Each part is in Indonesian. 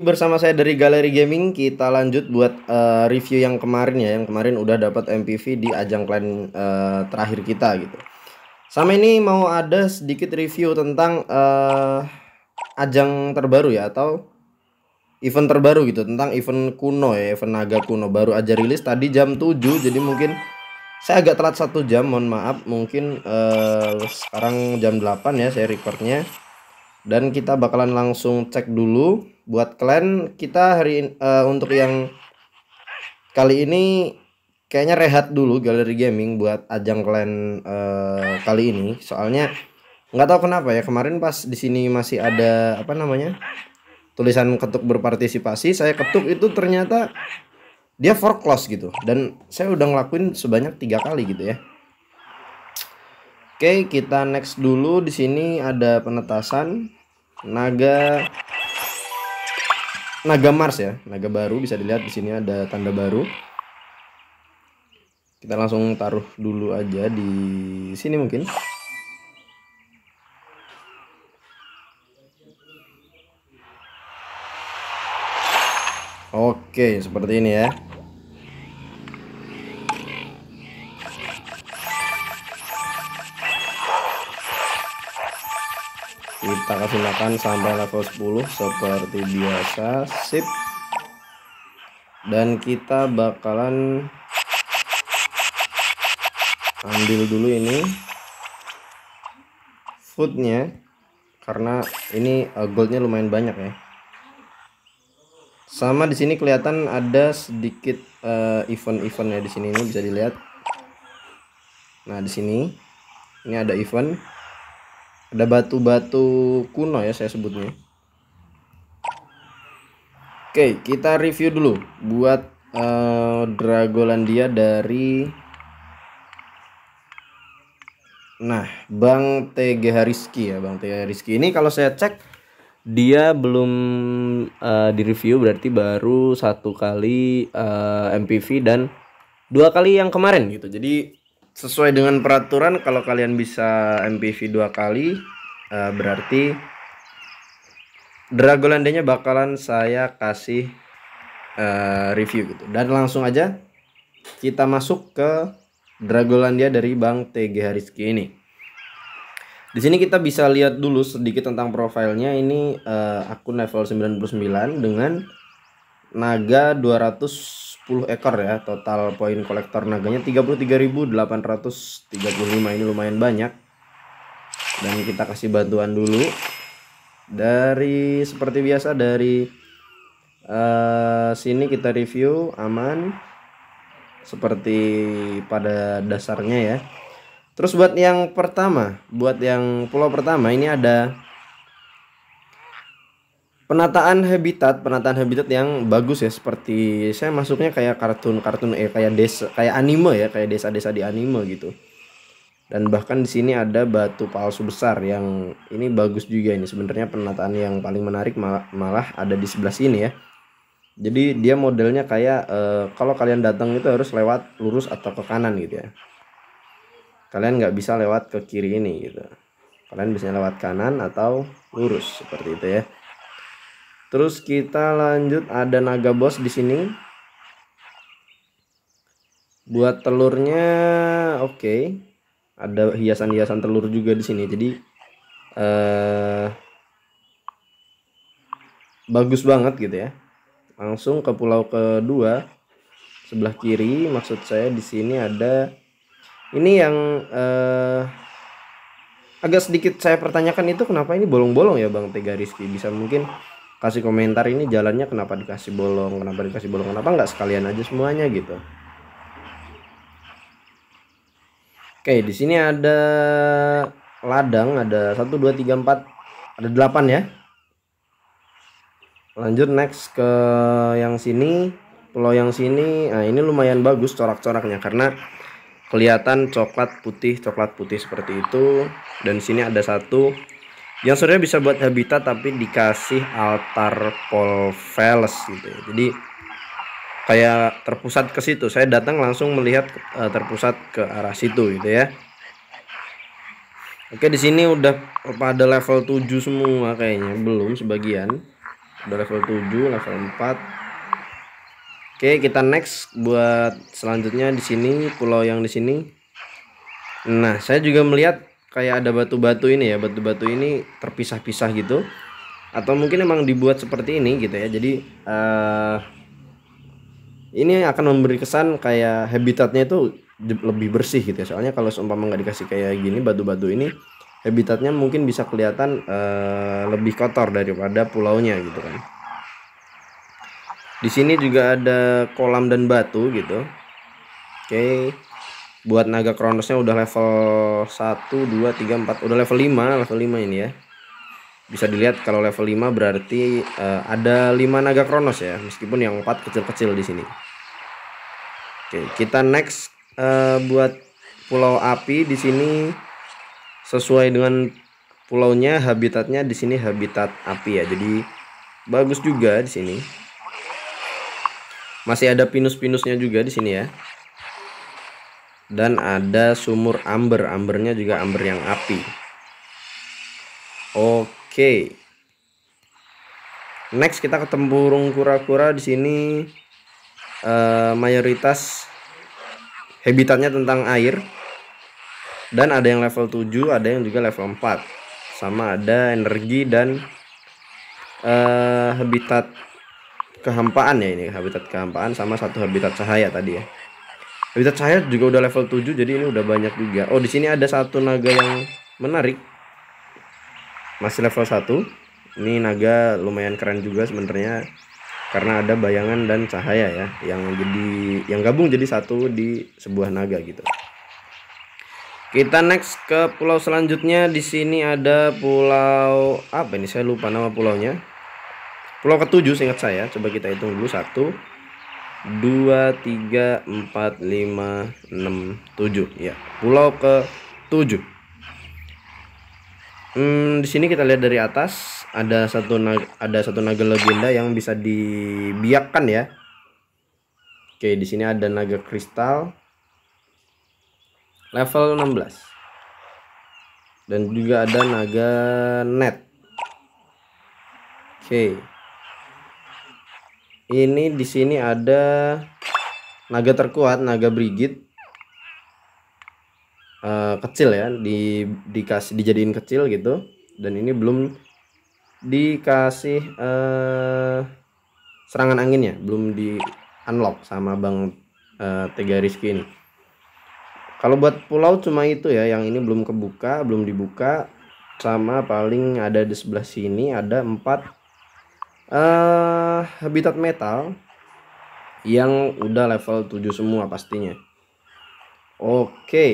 bersama saya dari Galeri Gaming kita lanjut buat uh, review yang kemarin ya yang kemarin udah dapat MPV di ajang klien uh, eh, terakhir kita gitu sama ini mau ada sedikit review tentang uh, ajang terbaru ya atau event terbaru gitu tentang event kuno ya event naga kuno baru aja rilis tadi jam 7 jadi mungkin saya agak telat satu jam mohon maaf mungkin uh, sekarang jam 8 ya saya recordnya dan kita bakalan langsung cek dulu buat kalian kita hari uh, untuk yang kali ini kayaknya rehat dulu galeri gaming buat ajang kalian uh, kali ini soalnya nggak tahu kenapa ya kemarin pas di sini masih ada apa namanya tulisan ketuk berpartisipasi saya ketuk itu ternyata dia foreclose gitu dan saya udah ngelakuin sebanyak tiga kali gitu ya Oke, kita next dulu. Di sini ada penetasan naga naga Mars ya, naga baru bisa dilihat di sini ada tanda baru. Kita langsung taruh dulu aja di sini mungkin. Oke, seperti ini ya. kita kasih makan sampai level 10 seperti biasa sip dan kita bakalan ambil dulu ini foodnya karena ini eh, goldnya lumayan banyak ya sama di sini kelihatan ada sedikit uh, event-eventnya di sini ini bisa dilihat nah di sini ini ada event ada batu-batu kuno ya saya sebutnya Oke kita review dulu buat uh, Dragolandia dari Nah Bang TGH Rizky ya Bang TGH Rizky ini kalau saya cek dia belum uh, eh, di review berarti baru satu kali uh, eh, MPV dan dua kali yang kemarin gitu jadi sesuai dengan peraturan kalau kalian bisa MPV dua kali uh, berarti Dragolandenya bakalan saya kasih uh, review gitu dan langsung aja kita masuk ke Dragolandia dari Bang TG Hariski ini di sini kita bisa lihat dulu sedikit tentang profilnya ini uh, akun level 99 dengan naga 200 10 ekor ya total poin kolektor naganya 33.835 ini lumayan banyak dan kita kasih bantuan dulu dari seperti biasa dari uh, sini kita review aman seperti pada dasarnya ya terus buat yang pertama buat yang pulau pertama ini ada penataan habitat penataan habitat yang bagus ya seperti saya masuknya kayak kartun kartun eh kayak desa kayak anime ya kayak desa-desa di anime gitu dan bahkan di sini ada batu palsu besar yang ini bagus juga ini sebenarnya penataan yang paling menarik malah, malah ada di sebelah sini ya jadi dia modelnya kayak eh, kalau kalian datang itu harus lewat lurus atau ke kanan gitu ya kalian nggak bisa lewat ke kiri ini gitu kalian bisa lewat kanan atau lurus seperti itu ya Terus kita lanjut ada naga bos di sini. Buat telurnya oke. Okay. Ada hiasan-hiasan telur juga di sini. Jadi eh bagus banget gitu ya. Langsung ke pulau kedua sebelah kiri maksud saya di sini ada ini yang eh agak sedikit saya pertanyakan itu kenapa ini bolong-bolong ya Bang Tega Rizky bisa mungkin kasih komentar ini jalannya kenapa dikasih bolong kenapa dikasih bolong kenapa nggak sekalian aja semuanya gitu oke di sini ada ladang ada satu dua tiga empat ada delapan ya lanjut next ke yang sini pulau yang sini nah ini lumayan bagus corak-coraknya karena kelihatan coklat putih coklat putih seperti itu dan sini ada satu yang sebenarnya bisa buat habitat tapi dikasih altar polveles gitu ya. jadi kayak terpusat ke situ saya datang langsung melihat uh, terpusat ke arah situ gitu ya Oke di sini udah pada level 7 semua kayaknya belum sebagian udah level 7 level 4 Oke kita next buat selanjutnya di sini pulau yang di sini Nah saya juga melihat kayak ada batu-batu ini ya batu-batu ini terpisah-pisah gitu atau mungkin emang dibuat seperti ini gitu ya jadi uh, ini akan memberi kesan kayak habitatnya itu lebih bersih gitu ya soalnya kalau seumpama nggak dikasih kayak gini batu-batu ini habitatnya mungkin bisa kelihatan uh, lebih kotor daripada pulaunya gitu kan di sini juga ada kolam dan batu gitu oke okay buat naga Kronosnya udah level 1 2 3 4 udah level 5 level 5 ini ya bisa dilihat kalau level 5 berarti uh, ada 5 naga Kronos ya meskipun yang 4 kecil-kecil di sini Oke kita next uh, buat pulau api di sini sesuai dengan pulaunya habitatnya di sini habitat api ya jadi bagus juga di sini masih ada pinus-pinusnya juga di sini ya dan ada sumur amber ambernya juga amber yang api oke next kita ketemu burung kura-kura di sini uh, mayoritas habitatnya tentang air dan ada yang level 7 ada yang juga level 4 sama ada energi dan uh, habitat kehampaan ya ini habitat kehampaan sama satu habitat cahaya tadi ya Habitat saya juga udah level 7 jadi ini udah banyak juga. Oh, di sini ada satu naga yang menarik. Masih level 1. Ini naga lumayan keren juga sebenarnya karena ada bayangan dan cahaya ya yang jadi yang gabung jadi satu di sebuah naga gitu. Kita next ke pulau selanjutnya. Di sini ada pulau apa ini? Saya lupa nama pulaunya. Pulau ketujuh, ingat saya. Coba kita hitung dulu satu, 2 3 4 5 6 7 ya. Pulau ke 7. Hmm, di sini kita lihat dari atas ada satu ada satu naga legenda yang bisa dibiakkan ya. Oke, di sini ada naga kristal level 16. Dan juga ada naga net. Oke. Ini di sini ada naga terkuat, naga Brigit. Uh, kecil ya, di dikasih dijadiin kecil gitu. Dan ini belum dikasih uh, serangan anginnya, belum di unlock sama Bang uh, Tega Rizky Kalau buat pulau cuma itu ya, yang ini belum kebuka, belum dibuka. Sama paling ada di sebelah sini ada empat uh, habitat metal yang udah level 7 semua pastinya. Oke. Okay.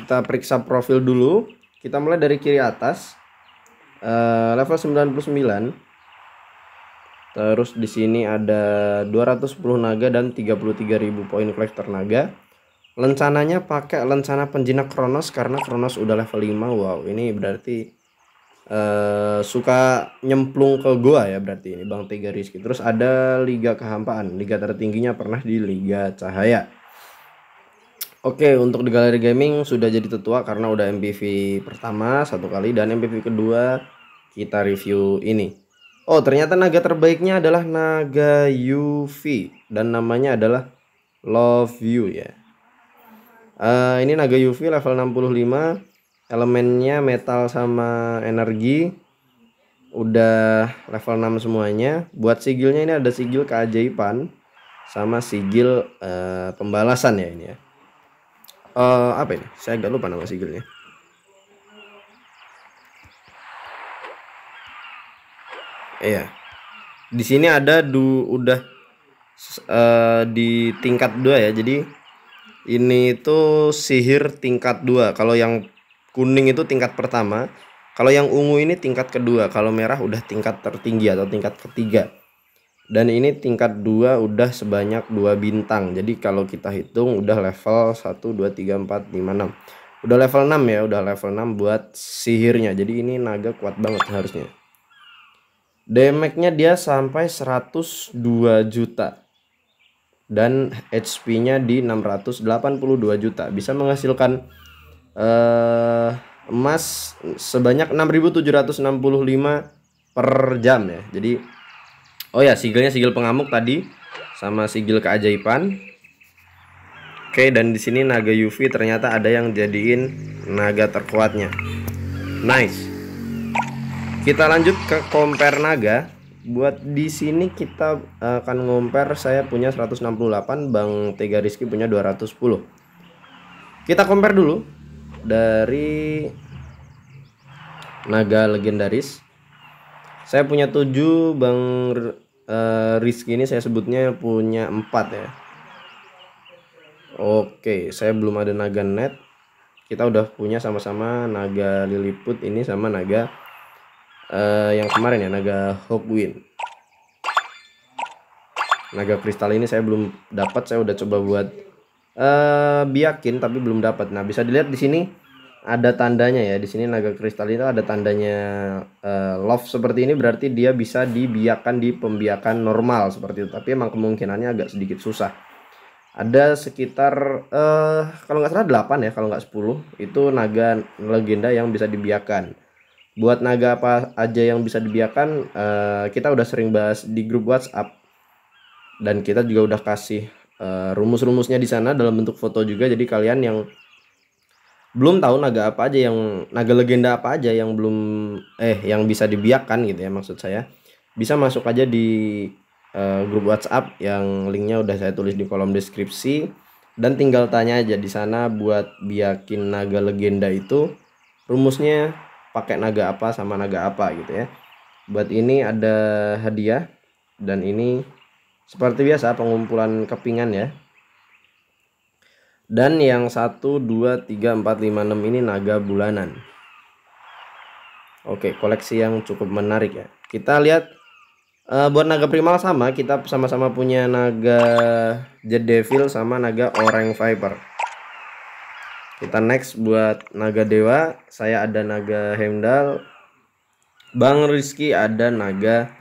Kita periksa profil dulu. Kita mulai dari kiri atas. Uh, level 99. Terus di sini ada 210 naga dan 33.000 poin kolektor naga. Lencananya pakai lencana penjinak Kronos karena Kronos udah level 5. Wow, ini berarti uh, suka nyemplung ke gua ya berarti ini Bang Tiga Rizky. Terus ada Liga Kehampaan, liga tertingginya pernah di Liga Cahaya. Oke, untuk di galeri gaming sudah jadi tetua karena udah MPV pertama satu kali dan MPV kedua kita review ini. Oh, ternyata naga terbaiknya adalah naga UV dan namanya adalah Love You ya. Uh, ini naga UV level 65 elemennya metal sama energi udah level 6 semuanya buat sigilnya ini ada sigil keajaiban sama sigil uh, pembalasan ya ini ya uh, apa ini saya agak lupa nama sigilnya iya di sini ada du udah uh, di tingkat dua ya jadi ini itu sihir tingkat dua kalau yang kuning itu tingkat pertama kalau yang ungu ini tingkat kedua kalau merah udah tingkat tertinggi atau tingkat ketiga dan ini tingkat 2 udah sebanyak 2 bintang jadi kalau kita hitung udah level 1 2 3 4 5 6 udah level 6 ya udah level 6 buat sihirnya jadi ini naga kuat banget harusnya damage-nya dia sampai 102 juta dan HP-nya di 682 juta bisa menghasilkan eh, emas sebanyak 6.765 per jam ya. Jadi oh ya sigilnya sigil pengamuk tadi sama sigil keajaiban. Oke dan di sini naga UV ternyata ada yang jadiin naga terkuatnya. Nice. Kita lanjut ke compare naga. Buat di sini kita eh, akan ngomper saya punya 168, Bang Tega Rizky punya 210. Kita compare dulu dari naga legendaris saya punya 7 Bang uh, Rizky ini saya sebutnya punya 4 ya Oke saya belum ada naga net kita udah punya sama-sama naga liliput ini sama naga uh, yang kemarin ya naga hawkwind naga kristal ini saya belum dapat saya udah coba buat uh, biakin tapi belum dapat. Nah, bisa dilihat di sini ada tandanya ya. Di sini naga kristal itu ada tandanya uh, love seperti ini berarti dia bisa dibiakan di pembiakan normal seperti itu. Tapi emang kemungkinannya agak sedikit susah. Ada sekitar eh, kalau nggak salah 8 ya, kalau nggak 10 itu naga legenda yang bisa dibiakan buat naga apa aja yang bisa dibiakan uh, kita udah sering bahas di grup WhatsApp dan kita juga udah kasih uh, rumus-rumusnya di sana dalam bentuk foto juga. Jadi kalian yang belum tahu naga apa aja yang naga legenda apa aja yang belum eh yang bisa dibiarkan gitu ya maksud saya bisa masuk aja di uh, grup WhatsApp yang linknya udah saya tulis di kolom deskripsi dan tinggal tanya aja di sana buat biakin naga legenda itu rumusnya pakai naga apa sama naga apa gitu ya buat ini ada hadiah dan ini seperti biasa pengumpulan kepingan ya. Dan yang 1 2 3 4 5 6 ini naga bulanan. Oke, koleksi yang cukup menarik ya. Kita lihat uh, buat naga primal sama, kita sama-sama punya naga Jet Devil sama naga Orang Viper. Kita next buat naga dewa, saya ada naga Hemdal. Bang Rizky ada naga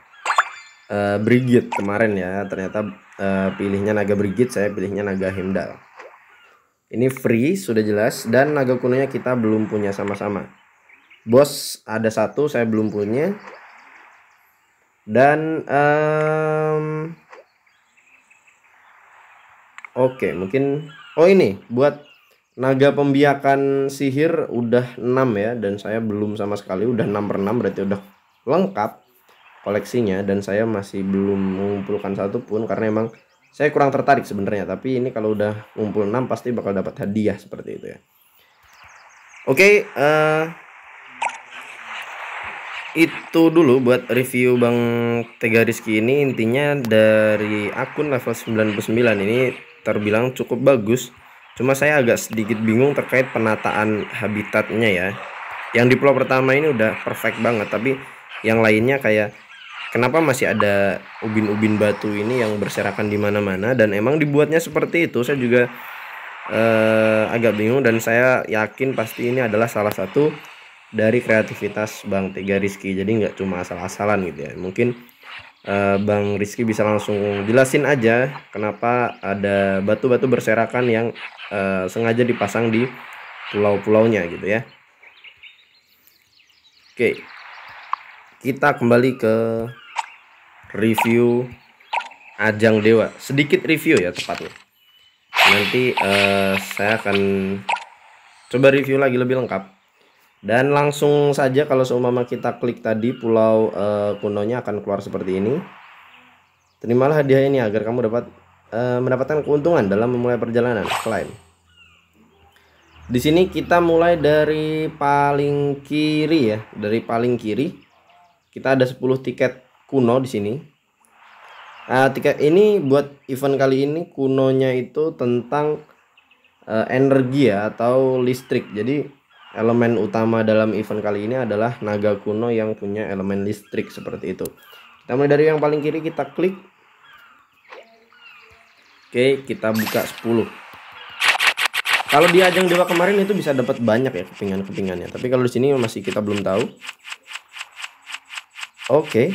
uh, Brigit kemarin ya ternyata uh, pilihnya naga Brigit saya pilihnya naga Himdal ini free sudah jelas dan naga kunonya kita belum punya sama-sama bos ada satu saya belum punya dan um, oke okay, mungkin oh ini buat naga pembiakan sihir udah 6 ya dan saya belum sama sekali udah 6 per 6 berarti udah lengkap koleksinya dan saya masih belum mengumpulkan satu pun karena emang saya kurang tertarik sebenarnya tapi ini kalau udah ngumpul 6 pasti bakal dapat hadiah seperti itu ya oke okay, uh, eh, itu dulu buat review Bang Tega Rizky ini intinya dari akun level 99 ini terbilang cukup bagus cuma saya agak sedikit bingung terkait penataan habitatnya ya yang di pulau pertama ini udah perfect banget tapi yang lainnya kayak kenapa masih ada ubin-ubin batu ini yang berserakan di mana-mana dan emang dibuatnya seperti itu saya juga eh, agak bingung dan saya yakin pasti ini adalah salah satu dari kreativitas Bang Tega Rizky jadi nggak cuma asal-asalan gitu ya mungkin eh, Bang Rizky bisa langsung jelasin aja kenapa ada batu-batu berserakan yang eh, sengaja dipasang di pulau-pulaunya gitu ya Oke kita kembali ke review ajang dewa sedikit review ya tepatnya nanti uh, saya akan coba review lagi lebih lengkap dan langsung saja kalau seumpama kita klik tadi pulau uh, kunonya akan keluar seperti ini terimalah hadiah ini agar kamu dapat uh, mendapatkan keuntungan dalam memulai perjalanan klaim di sini kita mulai dari paling kiri ya dari paling kiri kita ada 10 tiket kuno di sini. Uh, ah, tiga, ini buat event kali ini kunonya itu tentang uh, energi ya atau listrik. Jadi elemen utama dalam event kali ini adalah naga kuno yang punya elemen listrik seperti itu. Kita mulai dari yang paling kiri kita klik. Oke, kita buka 10. Kalau di ajang dewa kemarin itu bisa dapat banyak ya kepingan-kepingannya. Tapi kalau di sini masih kita belum tahu. Oke,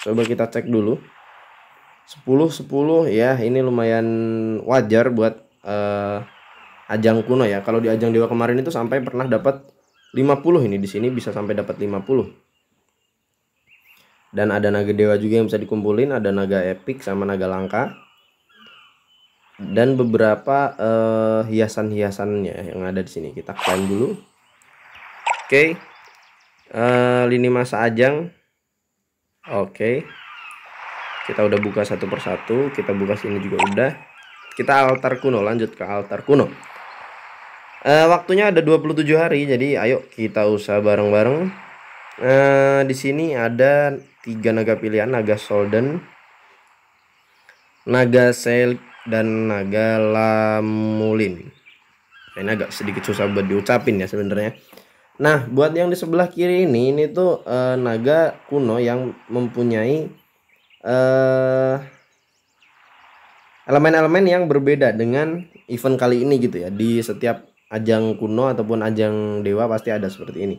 Coba kita cek dulu. 10 10 ya, ini lumayan wajar buat uh, ajang kuno ya. Kalau di ajang dewa kemarin itu sampai pernah dapat 50 ini di sini bisa sampai dapat 50 dan ada naga dewa juga yang bisa dikumpulin ada naga epic sama naga langka dan beberapa uh, hiasan-hiasannya yang ada di sini kita klaim dulu oke okay. uh, eh, lini masa ajang Oke. Kita udah buka satu persatu, kita buka sini juga udah. Kita altar kuno, lanjut ke altar kuno. E, waktunya ada 27 hari, jadi ayo kita usah bareng-bareng. E, di sini ada tiga naga pilihan, naga Solden, naga Sel dan naga Lamulin. Ini agak sedikit susah buat diucapin ya sebenarnya. Nah, buat yang di sebelah kiri ini, ini tuh uh, naga kuno yang mempunyai eh, elemen-elemen yang berbeda dengan event kali ini gitu ya. Di setiap ajang kuno ataupun ajang dewa pasti ada seperti ini.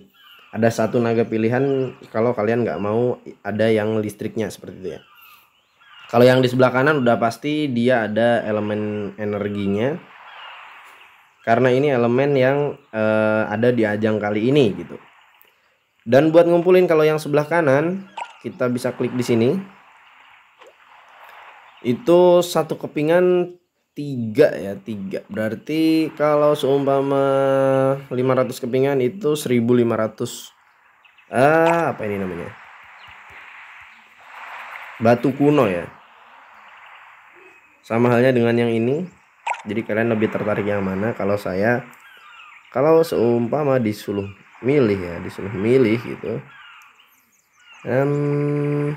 Ada satu naga pilihan kalau kalian nggak mau ada yang listriknya seperti itu ya. Kalau yang di sebelah kanan udah pasti dia ada elemen energinya karena ini elemen yang uh, ada di ajang kali ini gitu. Dan buat ngumpulin kalau yang sebelah kanan kita bisa klik di sini. Itu satu kepingan tiga ya tiga berarti kalau seumpama 500 kepingan itu 1500 ah apa ini namanya batu kuno ya sama halnya dengan yang ini jadi kalian lebih tertarik yang mana kalau saya kalau seumpama disuruh milih ya disuruh milih gitu um,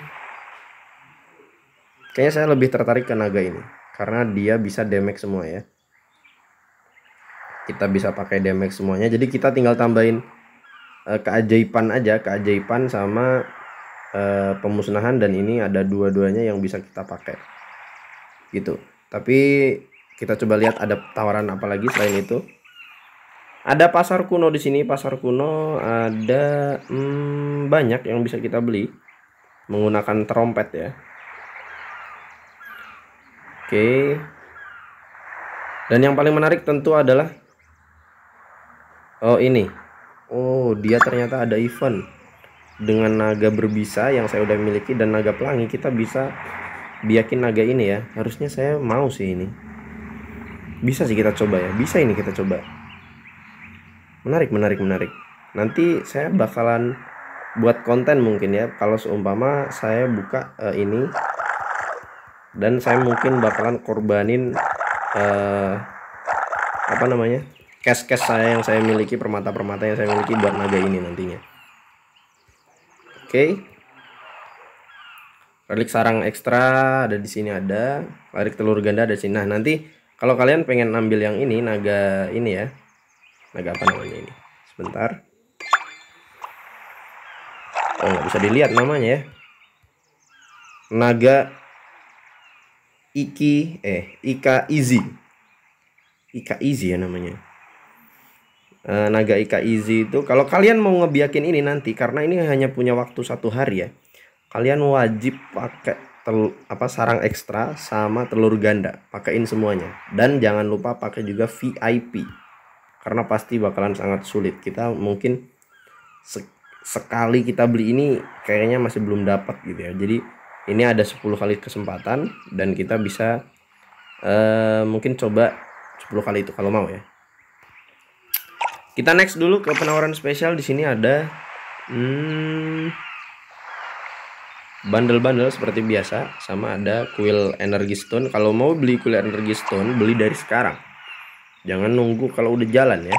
kayaknya saya lebih tertarik ke naga ini karena dia bisa damage semua ya kita bisa pakai damage semuanya jadi kita tinggal tambahin uh, keajaiban aja keajaiban sama uh, pemusnahan dan ini ada dua-duanya yang bisa kita pakai gitu tapi kita coba lihat ada tawaran apa lagi selain itu. Ada pasar kuno di sini, pasar kuno ada hmm, banyak yang bisa kita beli menggunakan trompet ya. Oke. Dan yang paling menarik tentu adalah oh ini. Oh, dia ternyata ada event dengan naga berbisa yang saya udah miliki dan naga pelangi kita bisa biakin naga ini ya. Harusnya saya mau sih ini bisa sih kita coba ya bisa ini kita coba menarik menarik menarik nanti saya bakalan buat konten mungkin ya kalau seumpama saya buka uh, ini dan saya mungkin bakalan korbanin uh, apa namanya cash-cash saya yang saya miliki permata-permata yang saya miliki buat naga ini nantinya oke okay. relik sarang ekstra ada di sini ada relik telur ganda ada di sini nah nanti kalau kalian pengen ambil yang ini naga ini ya naga apa namanya ini sebentar oh nggak bisa dilihat namanya ya naga Iki eh Ika Easy Ika Easy ya namanya eh, Naga Ika Easy itu kalau kalian mau ngebiakin ini nanti karena ini hanya punya waktu satu hari ya kalian wajib pakai tel, apa sarang ekstra sama telur ganda pakaiin semuanya dan jangan lupa pakai juga VIP karena pasti bakalan sangat sulit kita mungkin se sekali kita beli ini kayaknya masih belum dapat gitu ya jadi ini ada 10 kali kesempatan dan kita bisa uh, mungkin coba 10 kali itu kalau mau ya kita next dulu ke penawaran spesial di sini ada hmm, bundle-bundle seperti biasa sama ada kuil Energi stone kalau mau beli kuil Energi stone beli dari sekarang jangan nunggu kalau udah jalan ya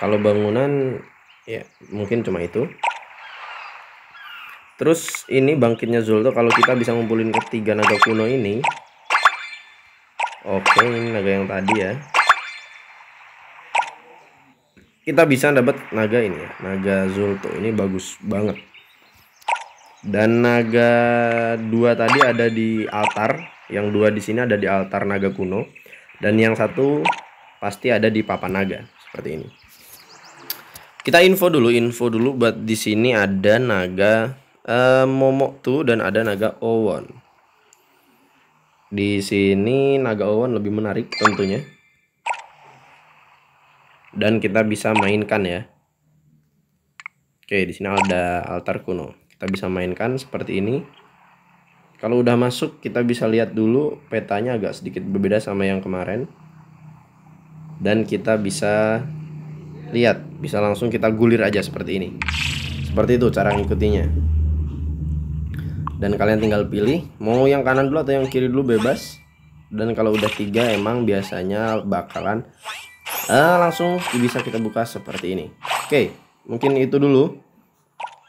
kalau bangunan ya mungkin cuma itu terus ini bangkitnya Zulto. kalau kita bisa ngumpulin ketiga naga kuno ini oke ini naga yang tadi ya kita bisa dapat naga ini ya naga Zulto ini bagus banget dan naga dua tadi ada di altar, yang dua di sini ada di altar naga kuno, dan yang satu pasti ada di papan naga seperti ini. Kita info dulu, info dulu buat di sini ada naga uh, eh, tuh dan ada naga Owon. Di sini naga Owon lebih menarik tentunya. Dan kita bisa mainkan ya. Oke, di sini ada altar kuno kita bisa mainkan seperti ini kalau udah masuk kita bisa lihat dulu petanya agak sedikit berbeda sama yang kemarin dan kita bisa lihat bisa langsung kita gulir aja seperti ini seperti itu cara ngikutinya dan kalian tinggal pilih mau yang kanan dulu atau yang kiri dulu bebas dan kalau udah tiga emang biasanya bakalan uh, langsung bisa kita buka seperti ini oke mungkin itu dulu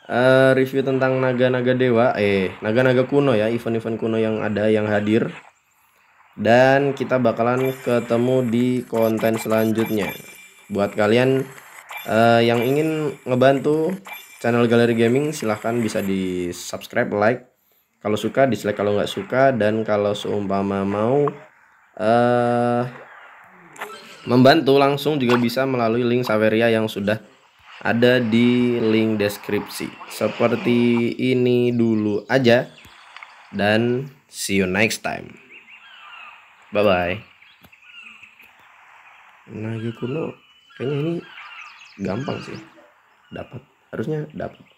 Eh, review tentang naga-naga dewa, eh naga-naga kuno ya, event-event kuno yang ada yang hadir. Dan kita bakalan ketemu di konten selanjutnya. Buat kalian uh, yang ingin ngebantu channel Galeri Gaming silahkan bisa di subscribe, like. Kalau suka, dislike kalau nggak suka, dan kalau seumpama mau uh, membantu langsung juga bisa melalui link Saveria yang sudah ada di link deskripsi. Seperti ini dulu aja dan see you next time. Bye bye. Naga kuno kayaknya ini gampang sih. Dapat harusnya dapat.